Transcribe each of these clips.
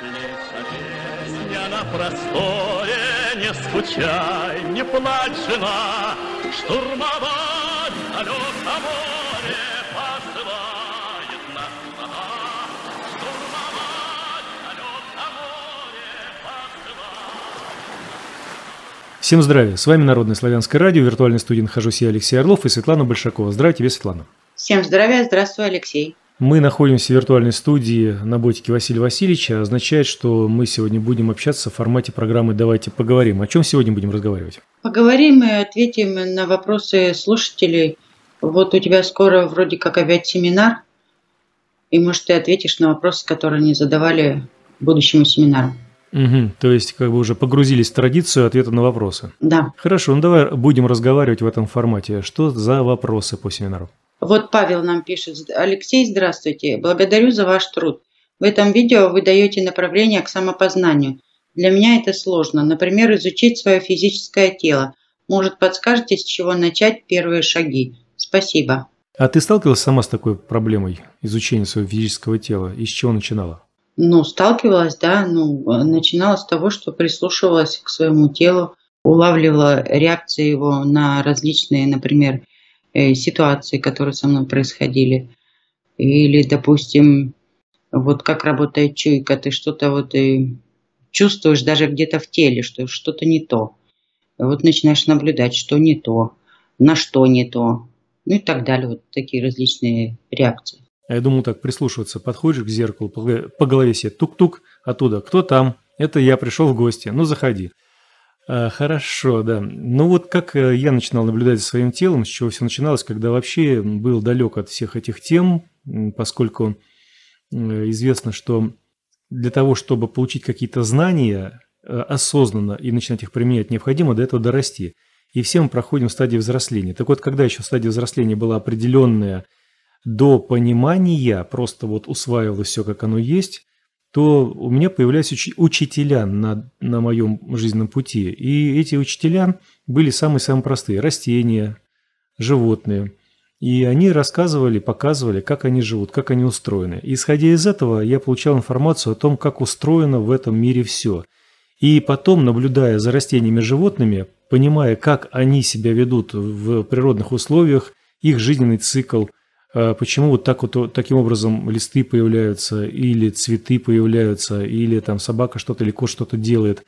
песня на простое, не скучай, не плачь, жена, штурмовать далеко море Всем здравия! С вами Народное славянское радио, виртуальный студент Хожуси Алексей Орлов и Светлана Большакова. Здравствуйте, тебе, Светлана! Всем здравия! Здравствуй, Алексей! Мы находимся в виртуальной студии на ботике Василия Васильевича. Означает, что мы сегодня будем общаться в формате программы «Давайте поговорим». О чем сегодня будем разговаривать? Поговорим и ответим на вопросы слушателей. Вот у тебя скоро вроде как опять семинар, и, может, ты ответишь на вопросы, которые они задавали будущему семинару. Угу, то есть как бы уже погрузились в традицию ответа на вопросы. Да. Хорошо, ну давай будем разговаривать в этом формате. Что за вопросы по семинару? Вот Павел нам пишет. Алексей, здравствуйте. Благодарю за ваш труд. В этом видео вы даете направление к самопознанию. Для меня это сложно. Например, изучить свое физическое тело. Может, подскажете, с чего начать первые шаги? Спасибо. А ты сталкивалась сама с такой проблемой изучения своего физического тела? И с чего начинала? Ну, сталкивалась, да. Ну, начинала с того, что прислушивалась к своему телу, улавливала реакции его на различные, например, Э, ситуации, которые со мной происходили. Или, допустим, вот как работает чуйка, ты что-то вот и э, чувствуешь даже где-то в теле, что что-то не то. Вот начинаешь наблюдать, что не то, на что не то, ну и так далее. Вот такие различные реакции. А я думал так прислушиваться. Подходишь к зеркалу, по голове себе тук-тук, оттуда кто там? Это я пришел в гости, ну заходи. А, хорошо, да. Ну вот как э, я начинал наблюдать за своим телом, с чего все начиналось, когда вообще был далек от всех этих тем, поскольку известно, что для того, чтобы получить какие-то знания э, осознанно и начинать их применять, необходимо до этого дорасти. И все мы проходим стадию взросления. Так вот, когда еще стадия взросления была определенная до понимания, просто вот усваивалось все, как оно есть, то у меня появлялись уч- учителя на, на моем жизненном пути. И эти учителя были самые-самые простые. Растения, животные. И они рассказывали, показывали, как они живут, как они устроены. И, исходя из этого, я получал информацию о том, как устроено в этом мире все. И потом, наблюдая за растениями и животными, понимая, как они себя ведут в природных условиях, их жизненный цикл – Э, почему вот так вот таким образом листы появляются, или цветы появляются, или там собака что-то или кот что-то делает,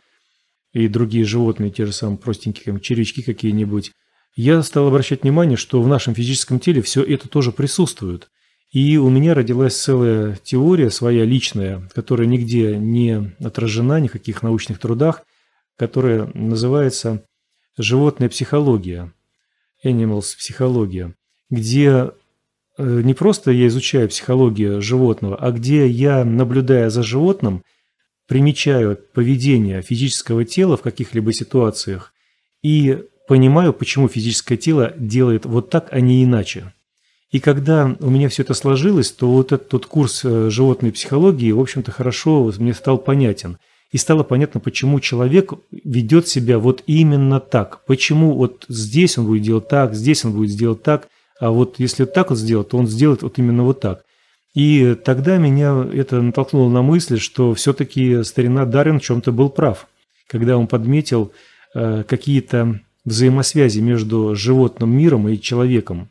и другие животные, те же самые простенькие там, червячки какие-нибудь. Я стал обращать внимание, что в нашем физическом теле все это тоже присутствует. И у меня родилась целая теория своя личная, которая нигде не отражена, ни в каких научных трудах, которая называется «Животная психология», «Animals психология», где Э, не просто я изучаю психологию животного, а где я, наблюдая за животным, примечаю поведение физического тела в каких-либо ситуациях и понимаю, почему физическое тело делает вот так, а не иначе. И когда у меня все это сложилось, то вот этот тот курс э, животной психологии, в общем-то, хорошо мне стал понятен. И стало понятно, почему человек ведет себя вот именно так. Почему вот здесь он будет делать так, здесь он будет делать так – а вот если так вот сделать, то он сделает вот именно вот так. И тогда меня это натолкнуло на мысль, что все-таки старина Дарвин в чем-то был прав, когда он подметил э, какие-то взаимосвязи между животным миром и человеком.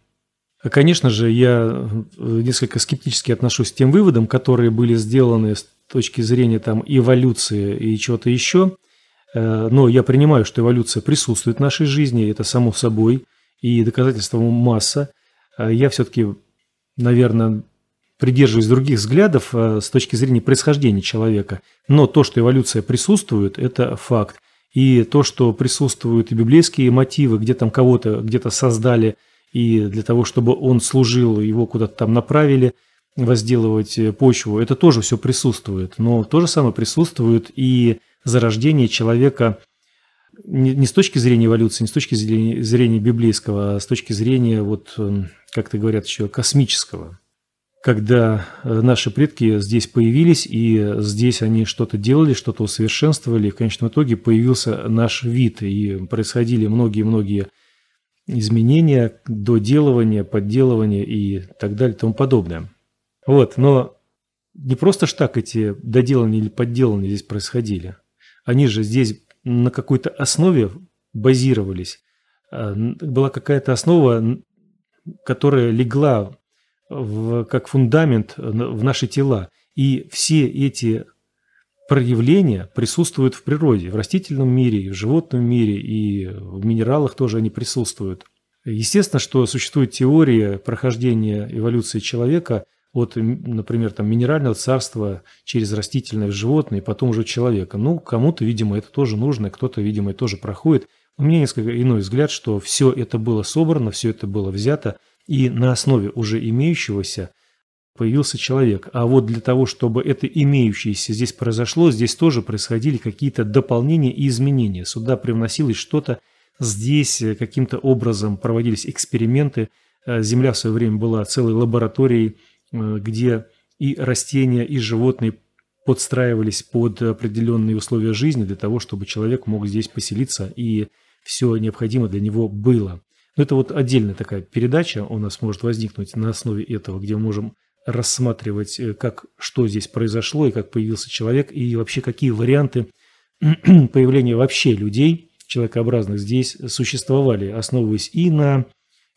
А, конечно же, я э, несколько скептически отношусь к тем выводам, которые были сделаны с точки зрения там, эволюции и чего-то еще. Э, но я принимаю, что эволюция присутствует в нашей жизни, это само собой, и доказательства масса. Э, я все-таки, наверное, придерживаюсь других взглядов э, с точки зрения происхождения человека. Но то, что эволюция присутствует, это факт. И то, что присутствуют и библейские мотивы, где там кого-то где-то создали, и для того, чтобы он служил, его куда-то там направили, возделывать э, почву, это тоже все присутствует. Но то же самое присутствует и зарождение человека не, не с точки зрения эволюции, не с точки зрения, зрения библейского, а с точки зрения, вот, эм, как-то говорят еще, космического. Когда э, наши предки здесь появились, и здесь они что-то делали, что-то усовершенствовали, и в конечном итоге появился наш вид, и происходили многие-многие изменения, доделывания, подделывания и так далее и тому подобное. Вот, но не просто ж так эти доделания или подделания здесь происходили. Они же здесь на какой-то основе базировались. Э, была какая-то основа, которая легла в, как фундамент э, в наши тела. И все эти проявления присутствуют в природе, в растительном мире, и в животном мире, и в минералах тоже они присутствуют. Естественно, что существует теория прохождения эволюции человека – от, например, там, минерального царства через растительное в животное и потом уже человека. Ну, кому-то, видимо, это тоже нужно, кто-то, видимо, тоже проходит. У меня несколько иной взгляд, что все это было собрано, все это было взято, и на основе уже имеющегося появился человек. А вот для того, чтобы это имеющееся здесь произошло, здесь тоже происходили какие-то дополнения и изменения. Сюда привносилось что-то, здесь э, каким-то образом проводились эксперименты. Э, Земля в свое время была целой лабораторией Э, где и растения, и животные подстраивались под определенные условия жизни для того, чтобы человек мог здесь поселиться и все необходимое для него было. Но это вот отдельная такая передача у нас может возникнуть на основе этого, где мы можем рассматривать, э, как, что здесь произошло и как появился человек, и вообще какие варианты появления вообще людей, человекообразных здесь существовали, основываясь и на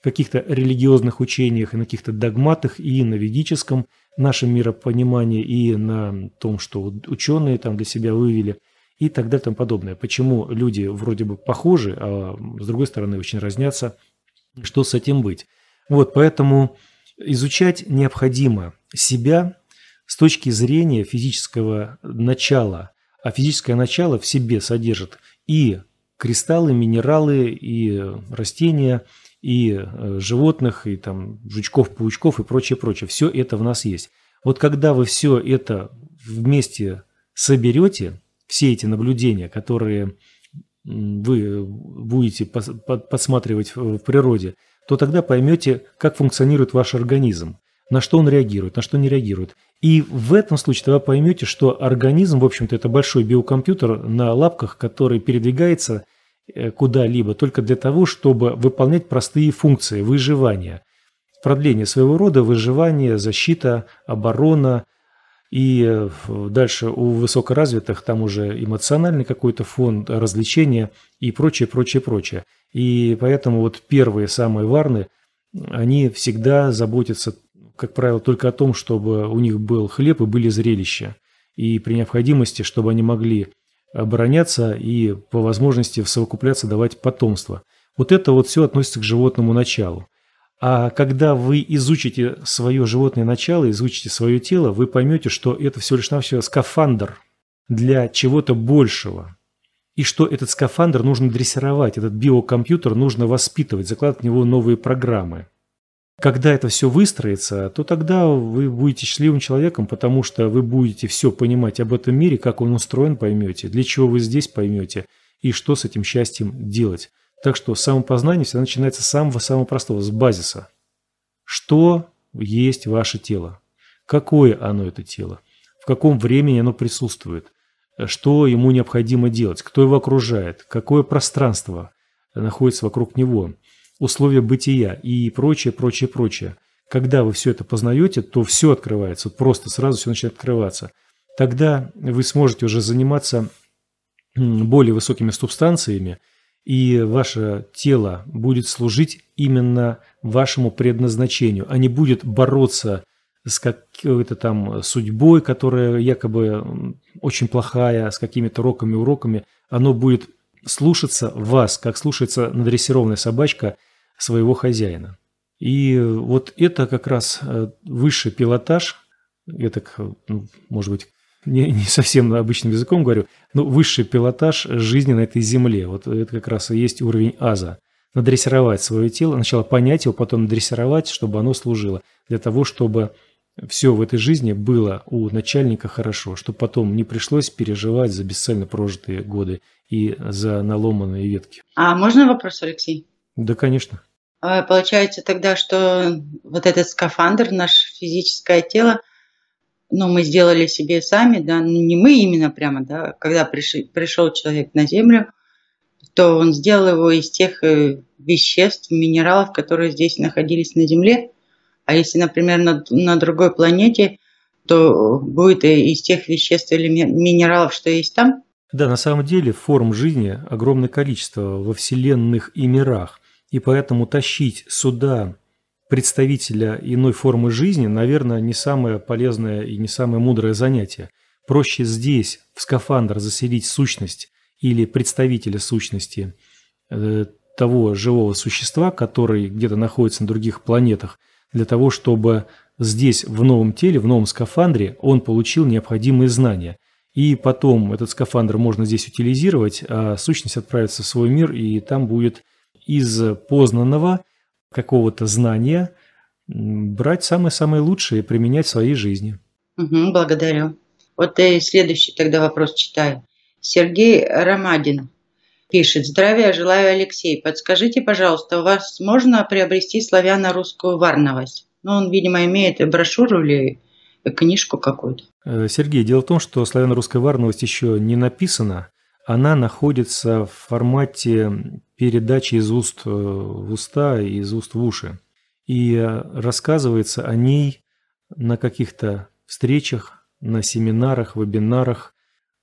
каких-то религиозных учениях и на каких-то догматах, и на ведическом нашем миропонимании, и на том, что ученые там для себя вывели, и так далее и тому подобное. Почему люди вроде бы похожи, а с другой стороны очень разнятся, что с этим быть. Вот, поэтому изучать необходимо себя с точки зрения физического начала, а физическое начало в себе содержит и кристаллы, минералы, и растения – и э, животных, и там жучков, паучков и прочее, прочее. Все это в нас есть. Вот когда вы все это вместе соберете, все эти наблюдения, которые вы будете подсматривать в природе, то тогда поймете, как функционирует ваш организм, на что он реагирует, на что не реагирует. И в этом случае тогда поймете, что организм, в общем-то, это большой биокомпьютер на лапках, который передвигается – Э, куда-либо только для того, чтобы выполнять простые функции выживания. Продление своего рода, выживание, защита, оборона и э, дальше у высокоразвитых там уже эмоциональный какой-то фон, развлечения и прочее, прочее, прочее. И поэтому вот первые самые варны, они всегда заботятся, как правило, только о том, чтобы у них был хлеб и были зрелища. И при необходимости, чтобы они могли обороняться и по возможности совокупляться давать потомство. Вот это вот все относится к животному началу. А когда вы изучите свое животное начало, изучите свое тело, вы поймете, что это всего лишь навсего скафандр для чего-то большего. И что этот скафандр нужно дрессировать, этот биокомпьютер нужно воспитывать, закладывать в него новые программы. Когда это все выстроится, то тогда вы будете счастливым человеком, потому что вы будете все понимать об этом мире, как он устроен, поймете, для чего вы здесь поймете и что с этим счастьем делать. Так что самопознание всегда начинается с самого-самого простого, с базиса. Что есть ваше тело? Какое оно это тело? В каком времени оно присутствует? Что ему необходимо делать? Кто его окружает? Какое пространство находится вокруг него? условия бытия и прочее, прочее, прочее. Когда вы все это познаете, то все открывается, вот просто сразу все начинает открываться. Тогда вы сможете уже заниматься более высокими субстанциями, и ваше тело будет служить именно вашему предназначению, а не будет бороться с какой-то там судьбой, которая якобы очень плохая, с какими-то роками-уроками, оно будет слушаться вас, как слушается надрессированная собачка своего хозяина. И вот это как раз э, высший пилотаж, я так, э, ну, может быть, не, не совсем обычным языком говорю, но высший пилотаж жизни на этой земле. Вот это как раз и есть уровень аза. Надрессировать свое тело, сначала понять его, потом надрессировать, чтобы оно служило для того, чтобы все в этой жизни было у начальника хорошо, чтобы потом не пришлось переживать за бесцельно прожитые годы и за наломанные ветки. А можно вопрос, Алексей? Да, конечно. А получается тогда, что вот этот скафандр, наше физическое тело, ну, мы сделали себе сами, да, ну, не мы именно прямо, да, когда приши, пришел человек на Землю, то он сделал его из тех э, веществ, минералов, которые здесь находились на Земле, а если, например, на, на другой планете, то будет из тех веществ или минералов, что есть там? Да, на самом деле форм жизни огромное количество во вселенных и мирах. И поэтому тащить сюда представителя иной формы жизни, наверное, не самое полезное и не самое мудрое занятие. Проще здесь, в скафандр, заселить сущность или представителя сущности э, того живого существа, который где-то находится на других планетах – для того, чтобы здесь, в новом теле, в новом скафандре, он получил необходимые знания. И потом этот скафандр можно здесь утилизировать, а сущность отправится в свой мир, и там будет из познанного какого-то знания брать самое-самое лучшее и применять в своей жизни. Угу, благодарю. Вот и э, следующий тогда вопрос читаю. Сергей Ромадин пишет. Здравия желаю, Алексей. Подскажите, пожалуйста, у вас можно приобрести славяно-русскую варновость? Ну, он, видимо, имеет брошюру или книжку какую-то. Э, Сергей, дело в том, что славяно-русская варновость еще не написана. Она находится в формате передачи из уст э, в уста и из уст в уши. И рассказывается о ней на каких-то встречах, на семинарах, вебинарах,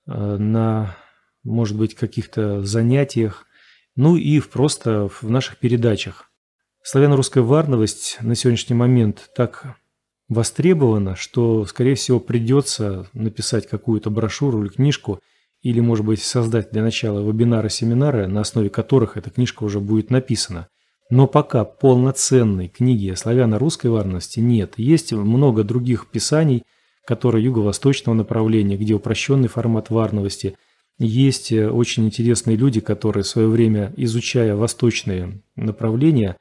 э, на может быть, каких-то занятиях, ну и просто в наших передачах. Славяно-русская варновость на сегодняшний момент так востребована, что, скорее всего, придется написать какую-то брошюру или книжку, или, может быть, создать для начала вебинары-семинары, на основе которых эта книжка уже будет написана. Но пока полноценной книги о славяно-русской варности нет. Есть много других писаний, которые юго-восточного направления, где упрощенный формат варновости – есть э, очень интересные люди, которые в свое время, изучая восточные направления,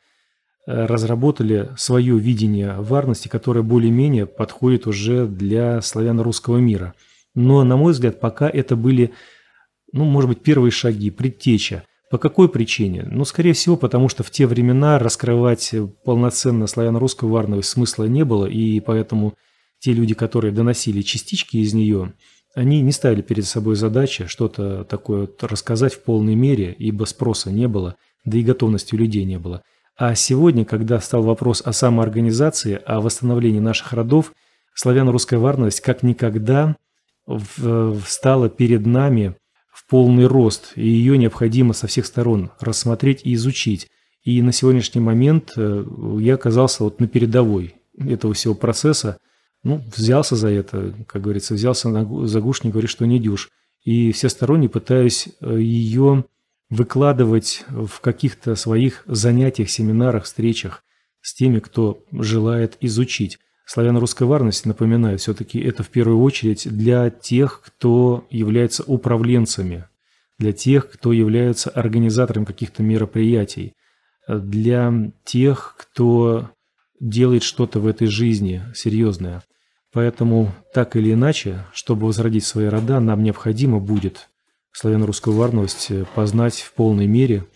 э, разработали свое видение варности, которое более-менее подходит уже для славяно-русского мира. Но, на мой взгляд, пока это были, ну, может быть, первые шаги, предтеча. По какой причине? Ну, скорее всего, потому что в те времена раскрывать полноценно славяно-русскую варновость смысла не было, и поэтому те люди, которые доносили частички из нее – они не ставили перед собой задачи что-то такое вот рассказать в полной мере, ибо спроса не было, да и готовности у людей не было. А сегодня, когда стал вопрос о самоорганизации, о восстановлении наших родов, славяно-русская варность как никогда э, встала перед нами в полный рост, и ее необходимо со всех сторон рассмотреть и изучить. И на сегодняшний момент э, я оказался вот на передовой этого всего процесса – ну, взялся за это, как говорится, взялся за гуш, не говори, что не дюш. И всесторонне пытаюсь э, ее выкладывать в каких-то своих занятиях, семинарах, встречах с теми, кто желает изучить. Славяно-русская варность, напоминаю, все-таки это в первую очередь для тех, кто является управленцами, для тех, кто является организатором каких-то мероприятий, для тех, кто делает что-то в этой жизни серьезное. Поэтому, так или иначе, чтобы возродить свои рода, нам необходимо будет славяно-русскую варность э, познать в полной мере.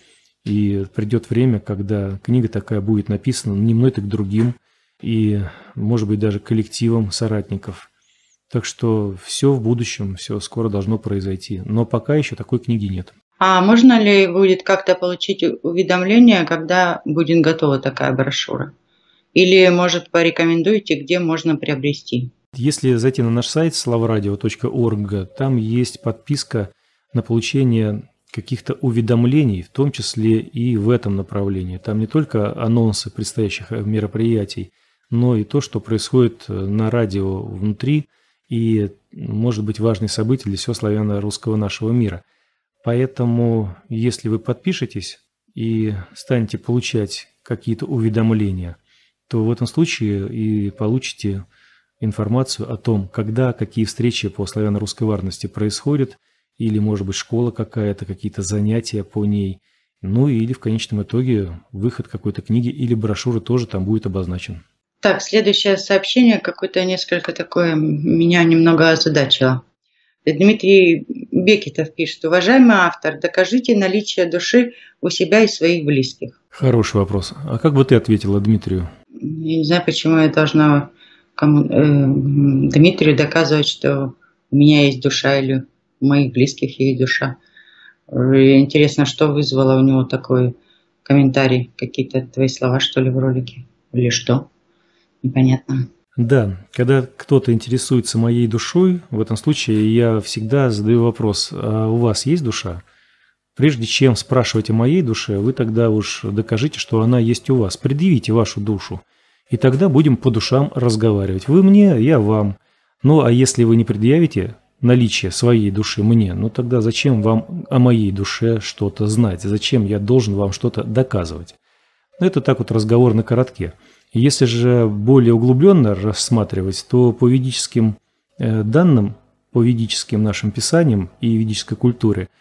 И придет время, когда книга такая будет написана не мной, так другим, и, может быть, даже коллективом соратников. Так что все в будущем, все скоро должно произойти. Но пока еще такой книги нет. А можно ли будет как-то получить уведомление, когда будет готова такая брошюра? Или, может, порекомендуете, где можно приобрести? Если зайти на наш сайт slavradio.org, там есть подписка на получение каких-то уведомлений, в том числе и в этом направлении. Там не только анонсы предстоящих мероприятий, но и то, что происходит э, на радио внутри и, может быть, важные события для всего славяно-русского нашего мира. Поэтому, если вы подпишетесь и станете получать какие-то уведомления – то в этом случае и получите информацию о том, когда какие встречи по славяно-русской варности происходят, или, может быть, школа какая-то, какие-то занятия по ней, ну или в конечном итоге выход какой-то книги или брошюры тоже там будет обозначен. Так, следующее сообщение какое-то несколько такое меня немного озадачило. Дмитрий Бекетов пишет, уважаемый автор, докажите наличие души у себя и своих близких. Хороший вопрос. А как бы ты ответила Дмитрию? Я не знаю, почему я должна кому, э, Дмитрию доказывать, что у меня есть душа или у моих близких есть душа. Э, интересно, что вызвало у него такой комментарий? Какие-то твои слова, что ли, в ролике? Или что? Непонятно. Да, когда кто-то интересуется моей душой, в этом случае я всегда задаю вопрос, а у вас есть душа? Прежде чем спрашивать о моей душе, вы тогда уж докажите, что она есть у вас. Предъявите вашу душу. И тогда будем по душам разговаривать. Вы мне, я вам. Ну а если вы не предъявите наличие своей души мне, ну тогда зачем вам о моей душе что-то знать? Зачем я должен вам что-то доказывать? Ну, это так вот разговор на коротке. Если же более углубленно рассматривать, то по ведическим э, данным, по ведическим нашим писаниям и ведической культуре –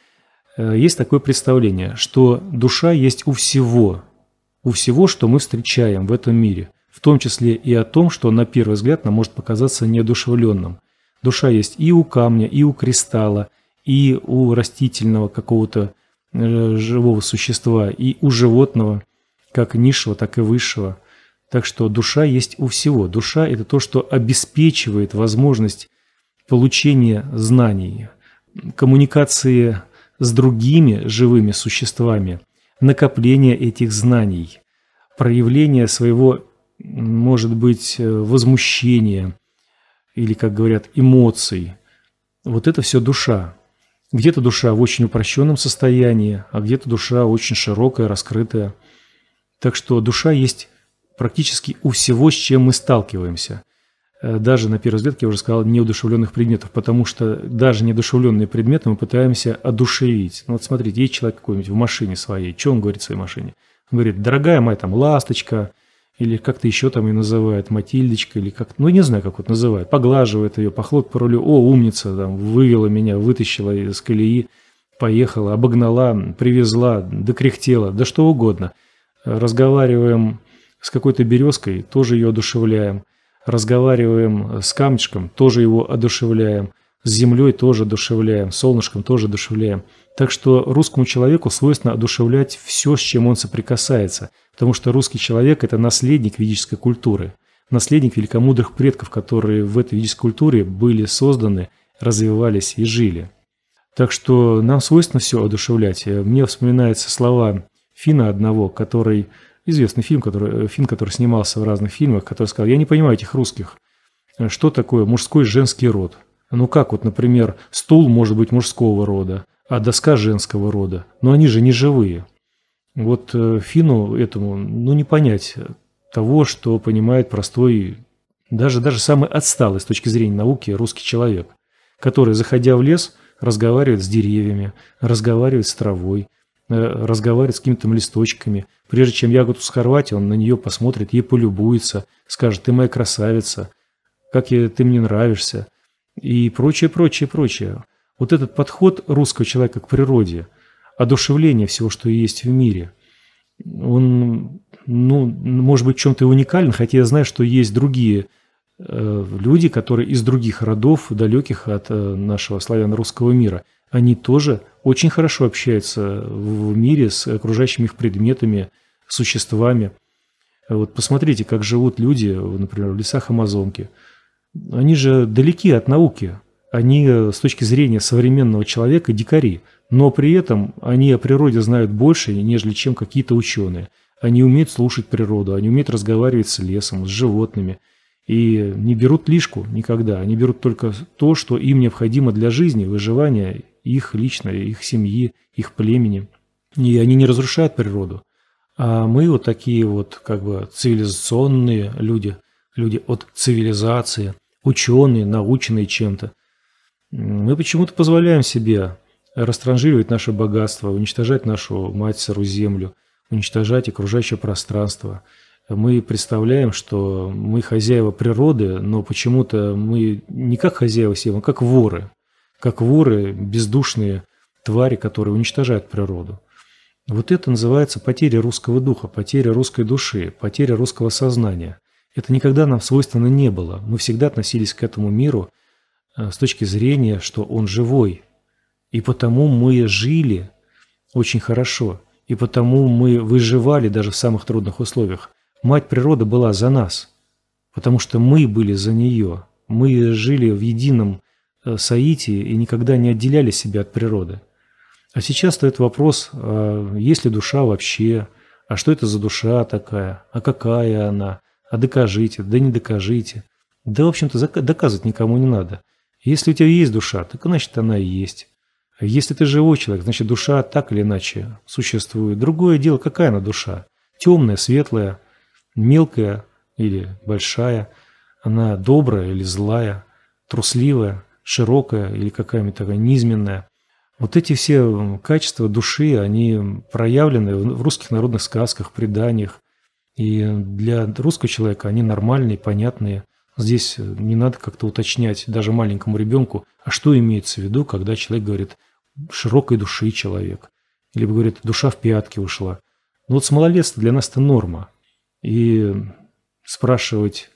Э, есть такое представление, что душа есть у всего, у всего, что мы встречаем в этом мире, в том числе и о том, что на первый взгляд нам может показаться неодушевленным. Душа есть и у камня, и у кристалла, и у растительного какого-то э, живого существа, и у животного, как низшего, так и высшего. Так что душа есть у всего. Душа – это то, что обеспечивает возможность получения знаний, коммуникации с другими живыми существами, накопление этих знаний, проявление своего, может быть, э, возмущения или, как говорят, эмоций. Вот это все душа. Где-то душа в очень упрощенном состоянии, а где-то душа очень широкая, раскрытая. Так что душа есть практически у всего, с чем мы сталкиваемся. Э, даже, на первый взгляд, как я уже сказал, неудушевленных предметов, потому что даже неодушевленные предметы мы пытаемся одушевить. Ну, вот смотрите, есть человек какой-нибудь в машине своей, что он говорит своей машине? Он говорит, дорогая моя там ласточка, или как-то еще там и называет Матильдочка, или как ну, не знаю, как вот называет, поглаживает ее, похлоп по рулю, о, умница, там, вывела меня, вытащила из колеи, поехала, обогнала, привезла, докряхтела, да что угодно. Разговариваем с какой-то березкой, тоже ее одушевляем – разговариваем с камешком, тоже его одушевляем, с землей тоже одушевляем, с солнышком тоже одушевляем. Так что русскому человеку свойственно одушевлять все, с чем он соприкасается, потому что русский человек – это наследник ведической культуры, наследник великомудрых предков, которые в этой ведической культуре были созданы, развивались и жили. Так что нам свойственно все одушевлять. Мне вспоминаются слова Фина одного, который известный фильм, который, э, фильм, который снимался в разных фильмах, который сказал, я не понимаю этих русских, э, что такое мужской женский род. Ну как вот, например, стул может быть мужского рода, а доска женского рода, но они же не живые. Вот э, Фину этому, ну не понять того, что понимает простой, даже, даже самый отсталый с точки зрения науки русский человек, который, заходя в лес, разговаривает с деревьями, разговаривает с травой, Э, разговаривает с какими-то листочками. Прежде чем ягоду схорвать, он на нее посмотрит, ей полюбуется, скажет, ты моя красавица, как я, ты мне нравишься и прочее, прочее, прочее. Вот этот подход русского человека к природе, одушевление всего, что есть в мире, он, ну, может быть, чем-то уникален, хотя я знаю, что есть другие э, люди, которые из других родов, далеких от э, нашего славяно-русского мира, они тоже очень хорошо общаются в мире с окружающими их предметами, существами. Вот посмотрите, как живут люди, например, в лесах Амазонки. Они же далеки от науки. Они э, с точки зрения современного человека дикари, но при этом они о природе знают больше, нежели чем какие-то ученые. Они умеют слушать природу, они умеют разговаривать с лесом, с животными. И не берут лишку никогда. Они берут только то, что им необходимо для жизни, выживания их личной их семьи, их племени. И они не разрушают природу. А мы вот такие вот как бы цивилизационные люди, люди от цивилизации, ученые, наученные чем-то. Мы почему-то позволяем себе растранжиривать наше богатство, уничтожать нашу мать-сыру землю, уничтожать окружающее пространство. Мы представляем, что мы хозяева природы, но почему-то мы не как хозяева себе, а как воры как воры, бездушные твари, которые уничтожают природу. Вот это называется потеря русского духа, потеря русской души, потеря русского сознания. Это никогда нам свойственно не было. Мы всегда относились к этому миру э, с точки зрения, что он живой. И потому мы жили очень хорошо. И потому мы выживали даже в самых трудных условиях. Мать природа была за нас, потому что мы были за нее. Мы жили в едином Э, Саити и никогда не отделяли себя от природы. А сейчас стоит вопрос, а есть ли душа вообще, а что это за душа такая, а какая она, а докажите, да не докажите. Да, в общем-то, доказывать никому не надо. Если у тебя есть душа, так значит она и есть. А если ты живой человек, значит душа так или иначе существует. Другое дело, какая она душа. Темная, светлая, мелкая или большая. Она добрая или злая, трусливая широкая или какая-нибудь такая низменная. Вот эти все качества души, они проявлены в русских народных сказках, преданиях. И для русского человека они нормальные, понятные. Здесь э, не надо как-то уточнять даже маленькому ребенку, а что имеется в виду, когда человек говорит «широкой души человек» или говорит «душа в пятки ушла». Но ну вот с малолетства для нас это норма. И спрашивать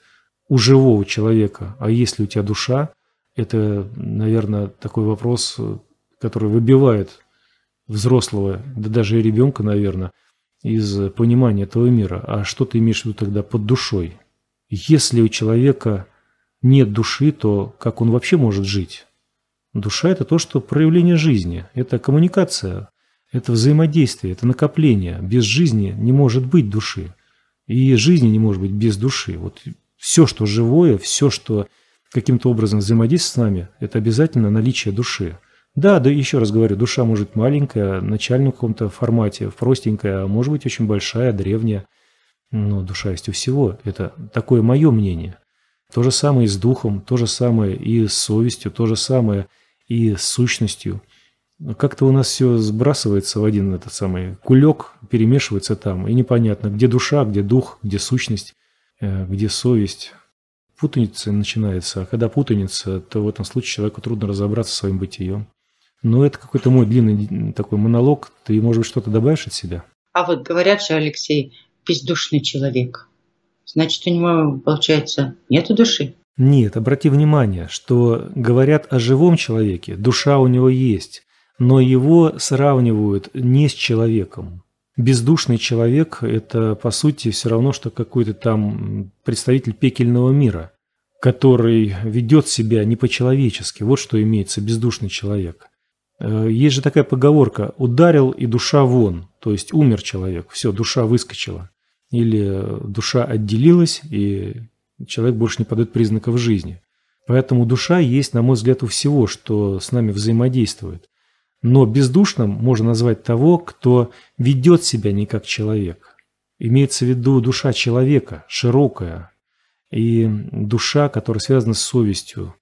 у живого человека, а есть ли у тебя душа, это, наверное, такой вопрос, который выбивает взрослого, да даже и ребенка, наверное, из понимания этого мира. А что ты имеешь в виду тогда под душой? Если у человека нет души, то как он вообще может жить? Душа – это то, что проявление жизни, это коммуникация, это взаимодействие, это накопление. Без жизни не может быть души. И жизни не может быть без души. Вот все, что живое, все, что каким-то образом взаимодействует с нами, это обязательно наличие души. Да, да, еще раз говорю, душа может быть маленькая, начальном каком-то формате, простенькая, а может быть очень большая, древняя. Но душа есть у всего. Это такое мое мнение. То же самое и с духом, то же самое и с совестью, то же самое и с сущностью. Как-то у нас все сбрасывается в один этот самый кулек, перемешивается там, и непонятно, где душа, где дух, где сущность, э, где совесть путаница начинается. А когда путаница, то в этом случае человеку трудно разобраться со своим бытием. Но это какой-то мой длинный такой монолог. Ты, может быть, что-то добавишь от себя? А вот говорят же, Алексей, бездушный человек. Значит, у него, получается, нету души? Нет, обрати внимание, что говорят о живом человеке, душа у него есть, но его сравнивают не с человеком бездушный человек – это, по сути, все равно, что какой-то там представитель пекельного мира, который ведет себя не по-человечески. Вот что имеется бездушный человек. Э, есть же такая поговорка «ударил и душа вон», то есть умер человек, все, душа выскочила. Или душа отделилась, и человек больше не подает признаков жизни. Поэтому душа есть, на мой взгляд, у всего, что с нами взаимодействует. Но бездушным можно назвать того, кто ведет себя не как человек. Имеется в виду душа человека, широкая, и душа, которая связана с совестью,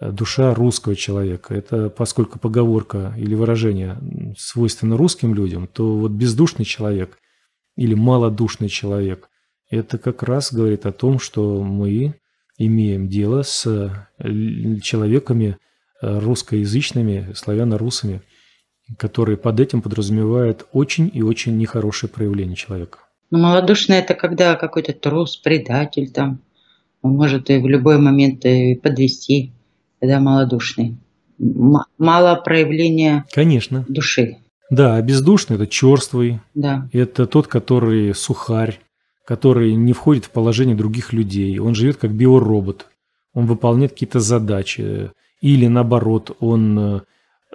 душа русского человека. Это поскольку поговорка или выражение свойственно русским людям, то вот бездушный человек или малодушный человек – это как раз говорит о том, что мы имеем дело с человеками русскоязычными, славяно-русами – который под этим подразумевает очень и очень нехорошее проявление человека. Ну, малодушно это когда какой-то трус, предатель там. Он может и в любой момент и подвести, когда малодушный. М- мало проявления Конечно. души. Да, бездушный – это черствый. Да. Это тот, который сухарь, который не входит в положение других людей. Он живет как биоробот. Он выполняет какие-то задачи. Или наоборот, он э,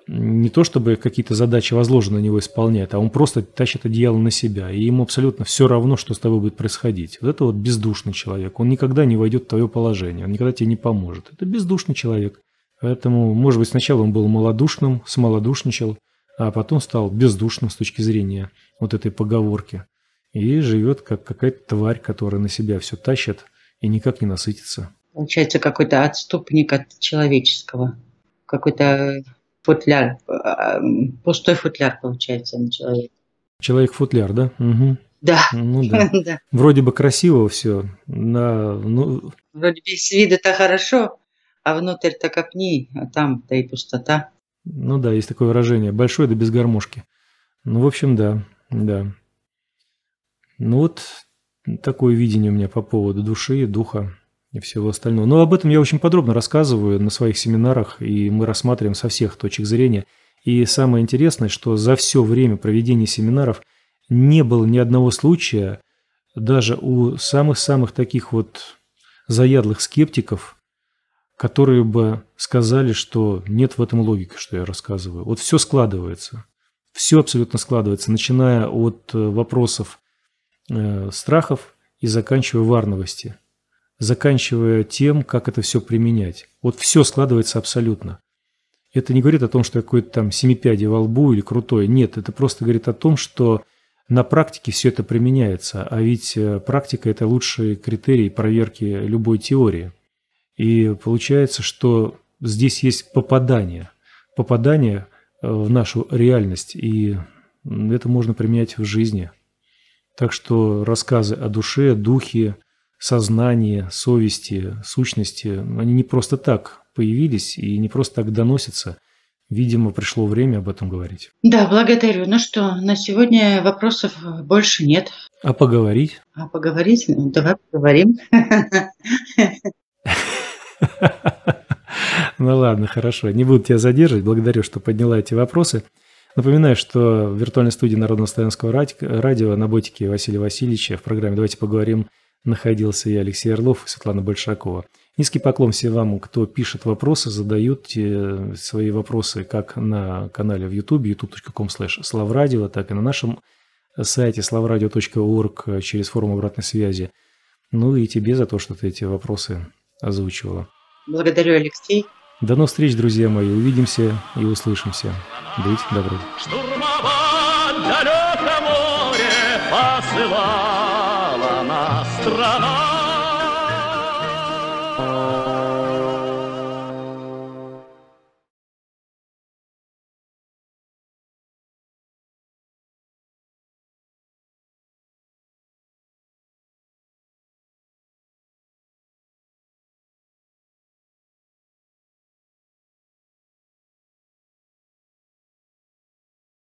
не то чтобы какие-то задачи возложены на него исполняет, а он просто тащит одеяло на себя, и ему абсолютно все равно, что с тобой будет происходить. Вот это вот бездушный человек, он никогда не войдет в твое положение, он никогда тебе не поможет. Это бездушный человек. Поэтому, может быть, сначала он был малодушным, смолодушничал, а потом стал бездушным с точки зрения вот этой поговорки. И живет как какая-то тварь, которая на себя все тащит и никак не насытится. Получается какой-то отступник от человеческого, какой-то футляр, э, пустой футляр получается на человека. Человек-футляр, да? Угу. Да. Ну, да. да. Вроде бы красиво все. Да, ну... Вроде бы с вида-то хорошо, а внутрь-то копни, а там-то и пустота. Ну да, есть такое выражение. Большой да без гармошки. Ну, в общем, да, да. Ну вот такое видение у меня по поводу души, духа и всего остального. Но об этом я очень подробно рассказываю на своих семинарах, и мы рассматриваем со всех точек зрения. И самое интересное, что за все время проведения семинаров не было ни одного случая, даже у самых-самых таких вот заядлых скептиков, которые бы сказали, что нет в этом логики, что я рассказываю. Вот все складывается. Все абсолютно складывается, начиная от э, вопросов э, страхов и заканчивая варновости – заканчивая тем, как это все применять. Вот все складывается абсолютно. Это не говорит о том, что я какой-то там семипядий во лбу или крутой. Нет, это просто говорит о том, что на практике все это применяется. А ведь э, практика – это лучший критерий проверки любой теории. И получается, что здесь есть попадание. Попадание э, в нашу реальность. И это можно применять в жизни. Так что рассказы о душе, духе, сознания, совести, сущности, они не просто так появились и не просто так доносятся. Видимо, пришло время об этом говорить. Да, благодарю. Ну что, на сегодня вопросов больше нет. А поговорить? А поговорить? Ну, давай поговорим. Ну ладно, хорошо. Не буду тебя задерживать. Благодарю, что подняла эти вопросы. Напоминаю, что в виртуальной студии Народного славянского радио на Ботике Василия Васильевича в программе «Давайте поговорим» находился я, Алексей Орлов и Светлана Большакова. Низкий поклон всем вам, кто пишет вопросы, задают э, свои вопросы как на канале в YouTube, youtube.com slash так и на нашем сайте slavradio.org э, через форум обратной связи. Ну и тебе за то, что ты эти вопросы озвучивала. Благодарю, Алексей. До новых встреч, друзья мои. Увидимся и услышимся. Будь добры. Штурмовать далеко море посылать. trabajar.